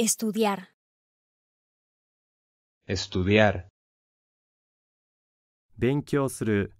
Estudiar. Estudiar. 勉強する